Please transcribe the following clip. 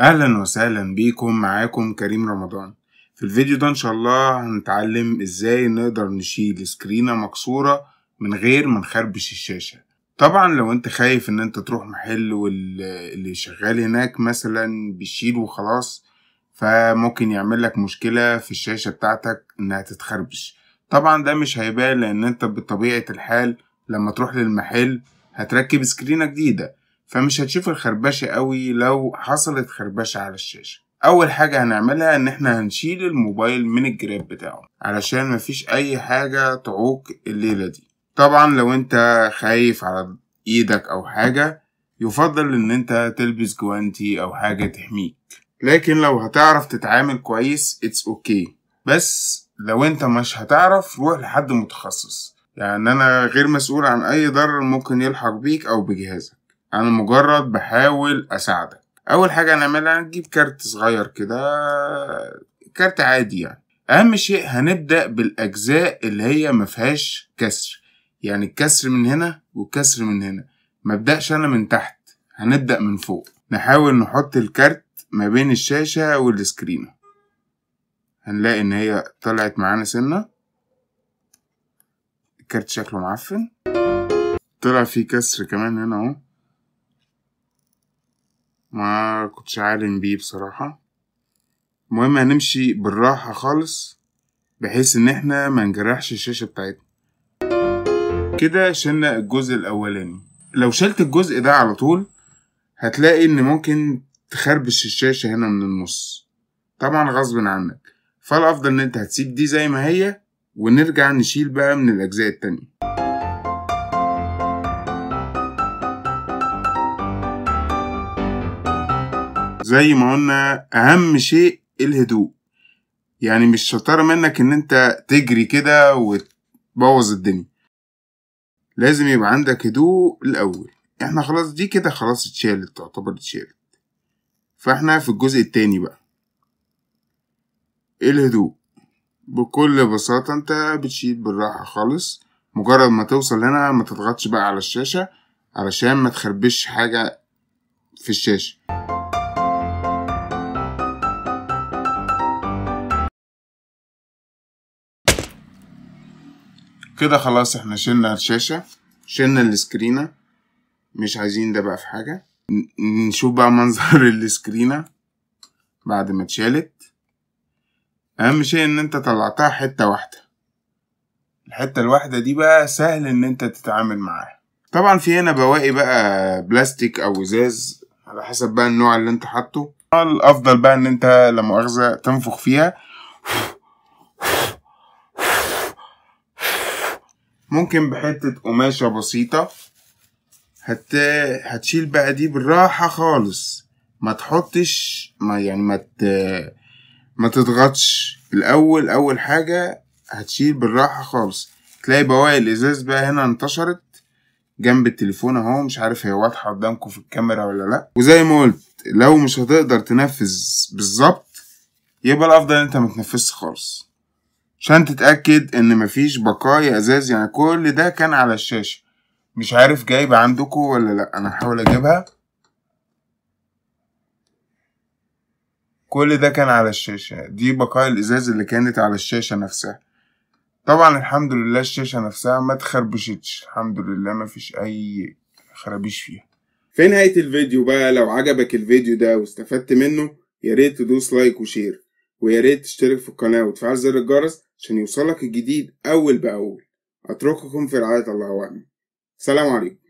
اهلا وسهلا بيكم معاكم كريم رمضان في الفيديو ده ان شاء الله هنتعلم ازاي نقدر نشيل سكرينة مكسورة من غير ما نخربش الشاشة طبعا لو انت خايف ان انت تروح محل واللي شغال هناك مثلا بيشيل وخلاص فممكن يعمل لك مشكلة في الشاشة بتاعتك انها تتخربش طبعا ده مش هيبان لان انت بطبيعة الحال لما تروح للمحل هتركب سكرينة جديدة فمش هتشوف الخربشة قوي لو حصلت خربشة على الشاشة اول حاجة هنعملها ان احنا هنشيل الموبايل من الجراب بتاعه علشان مفيش اي حاجة تعوق الليلة دي طبعا لو انت خايف على ايدك او حاجة يفضل ان انت تلبس جوانتي او حاجة تحميك لكن لو هتعرف تتعامل كويس اتس اوكي okay. بس لو انت مش هتعرف روح لحد متخصص يعني انا غير مسؤول عن اي ضرر ممكن يلحق بيك او بجهازك انا مجرد بحاول اساعدك اول حاجه هنعملها هنجيب كارت صغير كده كارت عادي يعني اهم شيء هنبدا بالاجزاء اللي هي ما فيهاش كسر يعني الكسر من هنا والكسر من هنا ما ابداش انا من تحت هنبدا من فوق نحاول نحط الكارت ما بين الشاشه والسكرين هنلاقي ان هي طلعت معانا سنه الكارت شكله معفن طلع فيه كسر كمان هنا اهو ما كنتش عالم بيه بصراحة المهم هنمشي بالراحة خالص بحيث ان احنا ما نجرحش الشاشة بتاعتنا كده شلنا الجزء الاولاني لو شلت الجزء ده على طول هتلاقي ان ممكن تخربش الشاشة هنا من النص طبعا غصب عنك فالافضل ان انت هتسيب دي زي ما هي ونرجع نشيل بقى من الاجزاء التانية زي ما قلنا اهم شيء الهدوء يعني مش شطاره منك ان انت تجري كده وتبوظ الدنيا لازم يبقى عندك هدوء الاول احنا خلاص دي كده خلاص اتشالت تعتبر اتشالت فاحنا في الجزء التاني بقى الهدوء بكل بساطة انت بتشيل بالراحة خالص مجرد ما توصل هنا ما تضغطش بقى على الشاشة علشان ما تخربش حاجة في الشاشة كده خلاص احنا شلنا الشاشة شلنا السكرينة مش عايزين ده بقى في حاجة نشوف بقى منظر السكرينة بعد ما اتشالت اهم شيء ان انت طلعتها حتة واحدة الحتة الواحدة دي بقى سهل ان انت تتعامل معاها طبعا في هنا بواقي بقى بلاستيك او ازاز على حسب بقى النوع اللي انت حاطه الافضل بقى ان انت لا مؤاخذة تنفخ فيها ممكن بحتة قماشة بسيطة هت... هتشيل بقى دي بالراحة خالص ما تحطش ما يعني ما ت... ما تضغطش الأول أول حاجة هتشيل بالراحة خالص تلاقي بواقي الإزاز بقى هنا انتشرت جنب التليفون اهو مش عارف هي واضحة قدامكم في الكاميرا ولا لأ وزي ما قلت لو مش هتقدر تنفذ بالظبط يبقى الأفضل أنت متنفذش خالص عشان تتأكد إن مفيش بقايا إزاز يعني كل ده كان على الشاشة مش عارف جايب عندكم ولا لأ أنا هحاول أجيبها كل ده كان على الشاشة دي بقايا الإزاز اللي كانت على الشاشة نفسها طبعا الحمد لله الشاشة نفسها ما تخربشتش الحمد لله ما فيش أي خرابيش فيها في نهاية الفيديو بقى لو عجبك الفيديو ده واستفدت منه ياريت تدوس لايك وشير وياريت تشترك في القناة وتفعل زر الجرس عشان يوصلك الجديد أول بأول أترككم في رعاية الله وأمن سلام عليكم